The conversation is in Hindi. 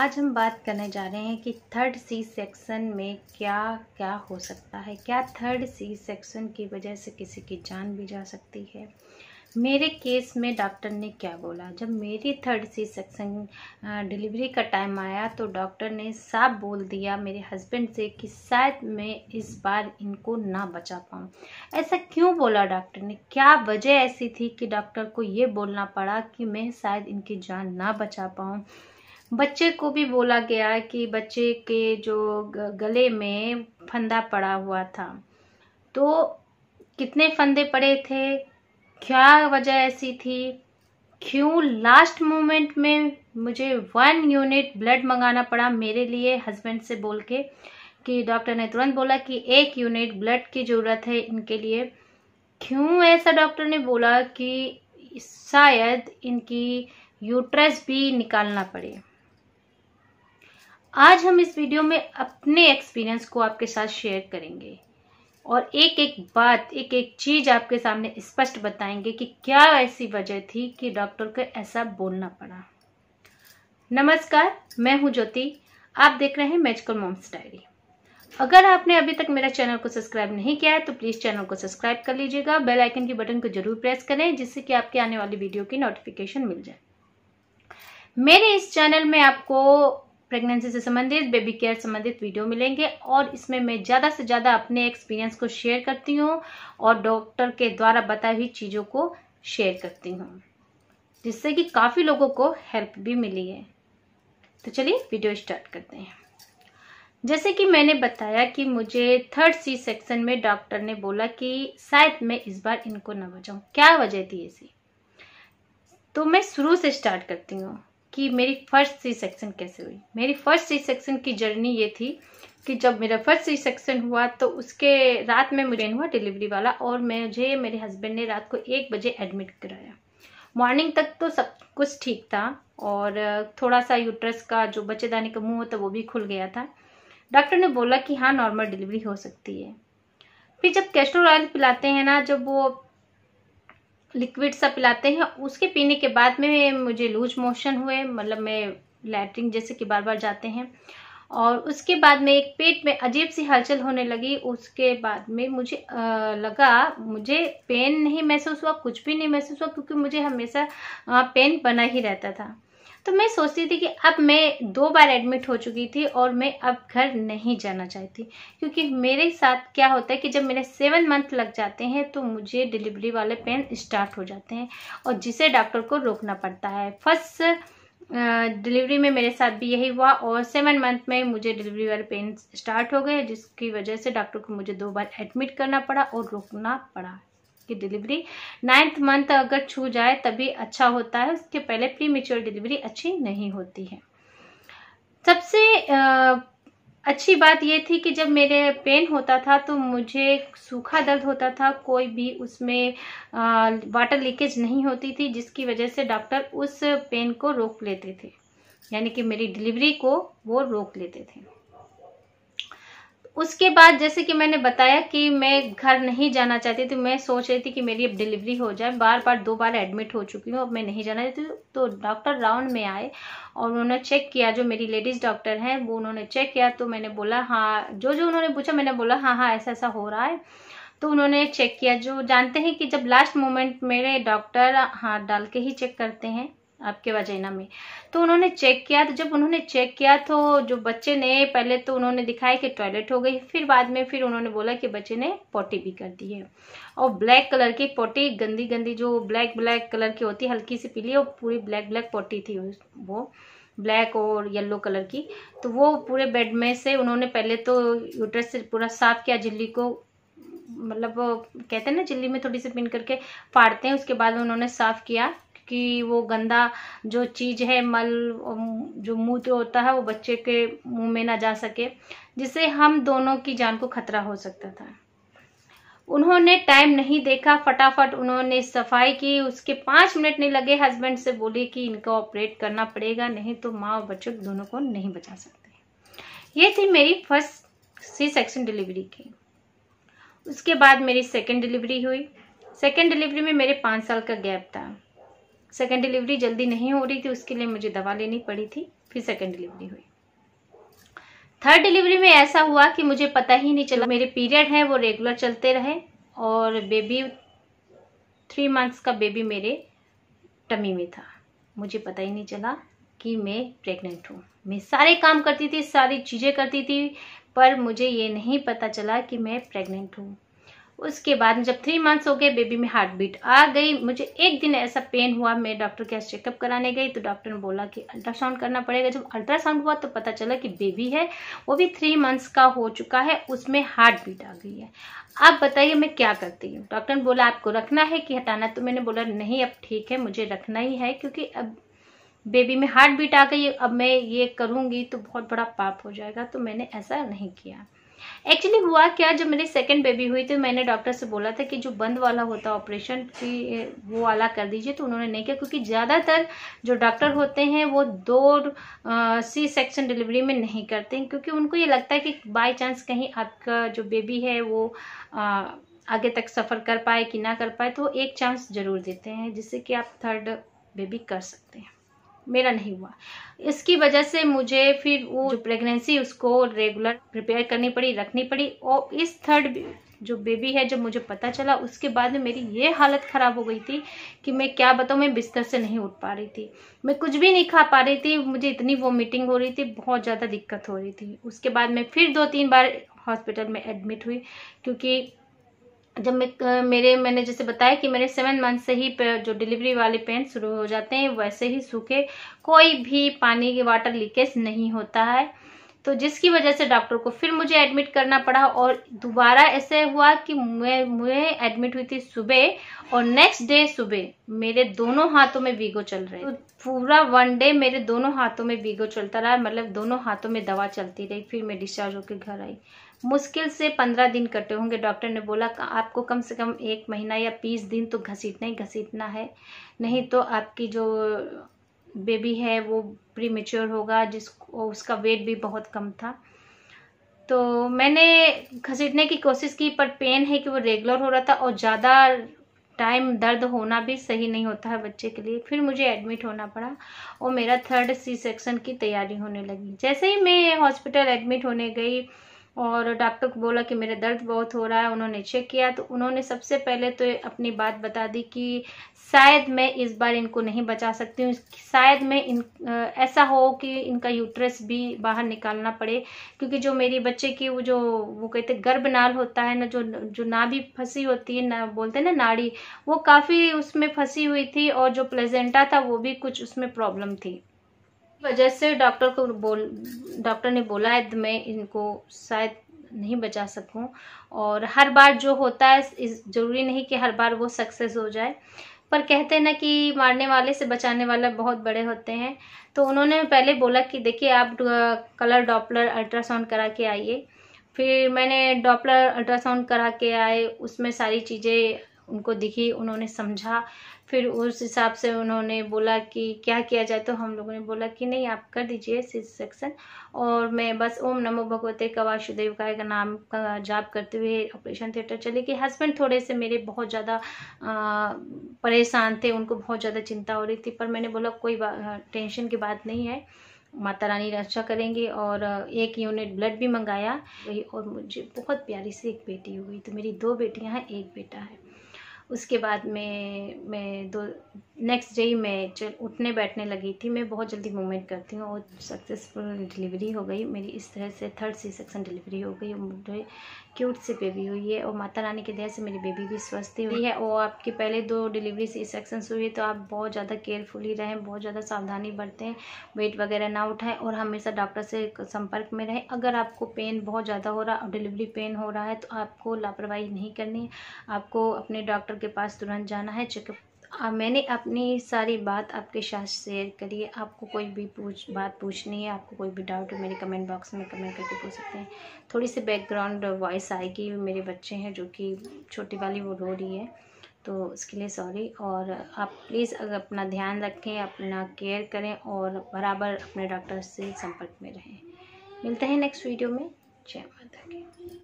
आज हम बात करने जा रहे हैं कि थर्ड सी सेक्शन में क्या क्या हो सकता है क्या थर्ड सी सेक्शन की वजह से किसी की जान भी जा सकती है मेरे केस में डॉक्टर ने क्या बोला जब मेरी थर्ड सी सेक्शन डिलीवरी का टाइम आया तो डॉक्टर ने साफ बोल दिया मेरे हस्बैंड से कि शायद मैं इस बार इनको ना बचा पाऊँ ऐसा क्यों बोला डॉक्टर ने क्या वजह ऐसी थी कि डॉक्टर को ये बोलना पड़ा कि मैं शायद इनकी जान ना बचा पाऊँ बच्चे को भी बोला गया कि बच्चे के जो गले में फंदा पड़ा हुआ था तो कितने फंदे पड़े थे क्या वजह ऐसी थी क्यों लास्ट मोमेंट में मुझे वन यूनिट ब्लड मंगाना पड़ा मेरे लिए हस्बैंड से बोल के कि डॉक्टर ने तुरंत बोला कि एक यूनिट ब्लड की ज़रूरत है इनके लिए क्यों ऐसा डॉक्टर ने बोला कि शायद इनकी यूट्रस भी निकालना पड़े आज हम इस वीडियो में अपने एक्सपीरियंस को आपके साथ शेयर करेंगे और एक एक बात एक एक चीज आपके सामने स्पष्ट बताएंगे कि क्या ऐसी वजह थी कि डॉक्टर को ऐसा बोलना पड़ा नमस्कार मैं हूं ज्योति आप देख रहे हैं मेजिकल मोम्स डायरी अगर आपने अभी तक मेरा चैनल को सब्सक्राइब नहीं किया है तो प्लीज़ चैनल को सब्सक्राइब कर लीजिएगा बेल आइकन के बटन को जरूर प्रेस करें जिससे कि आपके आने वाली वीडियो की नोटिफिकेशन मिल जाए मेरे इस चैनल में आपको प्रेगनेंसी से संबंधित बेबी केयर संबंधित वीडियो मिलेंगे और इसमें मैं ज़्यादा से ज़्यादा अपने एक्सपीरियंस को शेयर करती हूँ और डॉक्टर के द्वारा बताई हुई चीज़ों को शेयर करती हूँ जिससे कि काफ़ी लोगों को हेल्प भी मिली है तो चलिए वीडियो स्टार्ट करते हैं जैसे कि मैंने बताया कि मुझे थर्ड सी सेक्शन में डॉक्टर ने बोला कि शायद मैं इस बार इनको ना बचाऊँ क्या वजह थी ऐसी तो मैं शुरू से स्टार्ट करती हूँ कि मेरी फर्स्ट सी सेक्शन कैसे हुई मेरी फर्स्ट सी सेक्शन की जर्नी ये थी कि जब मेरा फर्स्ट सी सेक्शन हुआ तो उसके रात में मुझे हुआ डिलीवरी वाला और मुझे मेरे हस्बैंड ने रात को एक बजे एडमिट कराया मॉर्निंग तक तो सब कुछ ठीक था और थोड़ा सा यूट्रस का जो दाने का मुँह होता वो भी खुल गया था डॉक्टर ने बोला कि हाँ नॉर्मल डिलीवरी हो सकती है फिर जब कैस्ट्रोल ऑयल पिलाते हैं ना जब वो लिक्विड सा पिलाते हैं उसके पीने के बाद में मुझे लूज मोशन हुए मतलब मैं लैटरिन जैसे कि बार बार जाते हैं और उसके बाद में एक पेट में अजीब सी हलचल होने लगी उसके बाद में मुझे आ, लगा मुझे पेन नहीं महसूस हुआ कुछ भी नहीं महसूस हुआ क्योंकि मुझे हमेशा पेन बना ही रहता था तो मैं सोचती थी कि अब मैं दो बार एडमिट हो चुकी थी और मैं अब घर नहीं जाना चाहती क्योंकि मेरे साथ क्या होता है कि जब मेरे सेवन मंथ लग जाते हैं तो मुझे डिलीवरी वाले पेन स्टार्ट हो जाते हैं और जिसे डॉक्टर को रोकना पड़ता है फर्स्ट डिलीवरी में मेरे साथ भी यही हुआ और सेवन मंथ में मुझे डिलीवरी वाले पेन स्टार्ट हो गए जिसकी वजह से डॉक्टर को मुझे दो बार एडमिट करना पड़ा और रोकना पड़ा उसकी डिलीवरी नाइन्थ मंथ अगर छू जाए तभी अच्छा होता है उसके पहले प्री मेच्योर डिलीवरी अच्छी नहीं होती है सबसे अच्छी बात ये थी कि जब मेरे पेन होता था तो मुझे सूखा दर्द होता था कोई भी उसमें वाटर लीकेज नहीं होती थी जिसकी वजह से डॉक्टर उस पेन को रोक लेते थे यानी कि मेरी डिलीवरी को वो रोक लेते थे उसके बाद जैसे कि मैंने बताया कि मैं घर नहीं जाना चाहती थी तो मैं सोच रही थी कि मेरी अब डिलीवरी हो जाए बार बार दो बार एडमिट हो चुकी हूँ अब मैं नहीं जाना चाहती तो डॉक्टर राउंड में आए और उन्होंने चेक किया जो मेरी लेडीज डॉक्टर हैं वो उन्होंने चेक किया तो मैंने बोला हाँ जो जो उन्होंने पूछा मैंने बोला हाँ हाँ ऐसा ऐसा हो रहा है तो उन्होंने चेक किया जो जानते हैं कि जब लास्ट मोमेंट मेरे डॉक्टर हाथ डाल के ही चेक करते हैं आपके वजाइना में तो उन्होंने चेक किया तो जब उन्होंने चेक किया तो जो बच्चे ने पहले तो उन्होंने दिखाया कि टॉयलेट हो गई फिर बाद में फिर उन्होंने बोला कि बच्चे ने पोटी भी कर दी है और ब्लैक कलर की पोटी गंदी गंदी जो ब्लैक ब्लैक कलर की होती है हल्की सी पीली और पूरी ब्लैक ब्लैक पोटी थी वो ब्लैक और येल्लो कलर की तो वो पूरे बेड में से उन्होंने पहले तो यूट्रस से पूरा साफ किया झिल्ली को मतलब कहते हैं ना झिल्ली में थोड़ी सी पिन करके फाड़ते हैं उसके बाद उन्होंने साफ किया कि वो गंदा जो चीज़ है मल जो मूत्र होता है वो बच्चे के मुंह में ना जा सके जिससे हम दोनों की जान को खतरा हो सकता था उन्होंने टाइम नहीं देखा फटाफट उन्होंने सफाई की उसके पाँच मिनट नहीं लगे हस्बैंड से बोले कि इनको ऑपरेट करना पड़ेगा नहीं तो माँ और बच्चों दोनों को नहीं बचा सकते ये थी मेरी फर्स्ट सी सेक्शन डिलीवरी की उसके बाद मेरी सेकेंड डिलीवरी हुई सेकेंड डिलीवरी में मेरे पाँच साल का गैप था सेकेंड डिलीवरी जल्दी नहीं हो रही थी उसके लिए मुझे दवा लेनी पड़ी थी फिर सेकेंड डिलीवरी हुई थर्ड डिलीवरी में ऐसा हुआ कि मुझे पता ही नहीं चला मेरे पीरियड हैं वो रेगुलर चलते रहे और बेबी थ्री मंथ्स का बेबी मेरे टमी में था मुझे पता ही नहीं चला कि मैं प्रेग्नेंट हूँ मैं सारे काम करती थी सारी चीज़ें करती थी पर मुझे ये नहीं पता चला कि मैं प्रेग्नेंट हूँ उसके बाद जब थ्री मंथ्स हो गए बेबी में हार्ट बीट आ गई मुझे एक दिन ऐसा पेन हुआ मैं डॉक्टर के चेकअप कराने गई तो डॉक्टर ने बोला कि अल्ट्रासाउंड करना पड़ेगा जब अल्ट्रासाउंड हुआ तो पता चला कि बेबी है वो भी थ्री मंथ्स का हो चुका है उसमें हार्ट बीट आ गई है आप बताइए मैं क्या करती हूँ डॉक्टर ने बोला आपको रखना है कि हटाना तो मैंने बोला नहीं अब ठीक है मुझे रखना ही है क्योंकि अब बेबी में हार्ट बीट आ गई अब मैं ये करूँगी तो बहुत बड़ा पाप हो जाएगा तो मैंने ऐसा नहीं किया एक्चुअली हुआ क्या जब मेरी सेकेंड बेबी हुई तो मैंने डॉक्टर से बोला था कि जो बंद वाला होता ऑपरेशन की वो वाला कर दीजिए तो उन्होंने नहीं किया क्योंकि ज़्यादातर जो डॉक्टर होते हैं वो दो सी सेक्शन डिलीवरी में नहीं करते हैं क्योंकि उनको ये लगता है कि बाई चांस कहीं आपका जो बेबी है वो आ, आगे तक सफ़र कर पाए कि ना कर पाए तो एक चांस ज़रूर देते हैं जिससे कि आप थर्ड बेबी कर सकते हैं मेरा नहीं हुआ इसकी वजह से मुझे फिर वो जो प्रेगनेंसी उसको रेगुलर प्रिपेयर करनी पड़ी रखनी पड़ी और इस थर्ड जो बेबी है जब मुझे पता चला उसके बाद में मेरी ये हालत ख़राब हो गई थी कि मैं क्या बताऊँ मैं बिस्तर से नहीं उठ पा रही थी मैं कुछ भी नहीं खा पा रही थी मुझे इतनी वॉमिटिंग हो रही थी बहुत ज़्यादा दिक्कत हो रही थी उसके बाद मैं फिर दो तीन बार हॉस्पिटल में एडमिट हुई क्योंकि जब मैं मेरे मैंने जैसे बताया कि मेरे सेवन मंथ से ही जो डिलीवरी वाले पेन शुरू हो जाते हैं वैसे ही सूखे कोई भी पानी की वाटर लीकेज नहीं होता है तो जिसकी वजह से डॉक्टर को फिर मुझे एडमिट करना पड़ा और दोबारा ऐसे हुआ कि मैं मुझे एडमिट हुई थी सुबह और नेक्स्ट डे सुबह मेरे दोनों हाथों में वीगो चल रहे तो पूरा वन डे मेरे दोनों हाथों में वीगो चलता रहा मतलब दोनों हाथों में दवा चलती रही फिर मैं डिस्चार्ज होकर घर आई मुश्किल से पंद्रह दिन कटे होंगे डॉक्टर ने बोला आपको कम से कम एक महीना या बीस दिन तो घसीटना ही घसीटना है नहीं तो आपकी जो बेबी है वो प्री मेच्योर होगा जिसको उसका वेट भी बहुत कम था तो मैंने घसीटने की कोशिश की पर पेन है कि वो रेगुलर हो रहा था और ज़्यादा टाइम दर्द होना भी सही नहीं होता है बच्चे के लिए फिर मुझे एडमिट होना पड़ा और मेरा थर्ड सी सेक्शन की तैयारी होने लगी जैसे ही मैं हॉस्पिटल एडमिट होने गई और डॉक्टर को बोला कि मेरे दर्द बहुत हो रहा है उन्होंने चेक किया तो उन्होंने सबसे पहले तो अपनी बात बता दी कि शायद मैं इस बार इनको नहीं बचा सकती हूँ शायद मैं इन ऐसा हो कि इनका यूट्रस भी बाहर निकालना पड़े क्योंकि जो मेरी बच्चे की वो जो वो कहते गर्भनाल होता है ना जो जो नाभि फंसी होती है ना बोलते हैं ना नाड़ी वो काफ़ी उसमें फंसी हुई थी और जो प्लेजेंटा था वो भी कुछ उसमें प्रॉब्लम थी वजह से डॉक्टर को बोल डॉक्टर ने बोला है मैं इनको शायद नहीं बचा सकूं और हर बार जो होता है इस ज़रूरी नहीं कि हर बार वो सक्सेस हो जाए पर कहते हैं ना कि मारने वाले से बचाने वाले बहुत बड़े होते हैं तो उन्होंने पहले बोला कि देखिए आप कलर डॉपलर अल्ट्रासाउंड करा के आइए फिर मैंने डॉपलर अल्ट्रासाउंड करा के आए उसमें सारी चीज़ें उनको दिखी उन्होंने समझा फिर उस हिसाब से उन्होंने बोला कि क्या किया जाए तो हम लोगों ने बोला कि नहीं आप कर दीजिए सी सेक्शन और मैं बस ओम नमो भगवते कवा काय का नाम का जाप करते हुए ऑपरेशन थिएटर चली कि हस्बैंड थोड़े से मेरे बहुत ज़्यादा परेशान थे उनको बहुत ज़्यादा चिंता हो रही थी पर मैंने बोला कोई टेंशन की बात नहीं है माता रानी रक्षा करेंगे और एक यूनिट ब्लड भी मंगाया और मुझे बहुत प्यारी सी एक बेटी हुई तो मेरी दो बेटियां हैं एक बेटा है उसके बाद में मैं दो नेक्स्ट डे मैं चल उठने बैठने लगी थी मैं बहुत जल्दी मूवमेंट करती हूँ और सक्सेसफुल डिलीवरी हो गई मेरी इस तरह से थर्ड सी सेक्शन डिलीवरी हो गई और मुझे क्यूट सी बेबी हुई है और माता रानी की दया से मेरी बेबी भी स्वस्थ हुई है और आपके पहले दो डिलीवरी सी सेक्शन हुई है तो आप बहुत ज़्यादा केयरफुली रहें बहुत ज़्यादा सावधानी बरतें वेट वगैरह ना उठाएँ और हमेशा डॉक्टर से संपर्क में रहें अगर आपको पेन बहुत ज़्यादा हो रहा डिलीवरी पेन हो रहा है तो आपको लापरवाही नहीं करनी आपको अपने डॉक्टर के पास तुरंत जाना है चेकअप आ, मैंने अपनी सारी बात आपके साथ शेयर करी है आपको कोई भी पूछ बात पूछनी है आपको कोई भी डाउट है मेरे कमेंट बॉक्स में कमेंट करके पूछ सकते हैं थोड़ी सी बैकग्राउंड वॉइस आएगी मेरे बच्चे हैं जो कि छोटी वाली वो रो रही है तो उसके लिए सॉरी और आप प्लीज़ अगर अपना ध्यान रखें अपना केयर करें और बराबर अपने डॉक्टर से संपर्क में रहें मिलते हैं नेक्स्ट वीडियो में जय माता की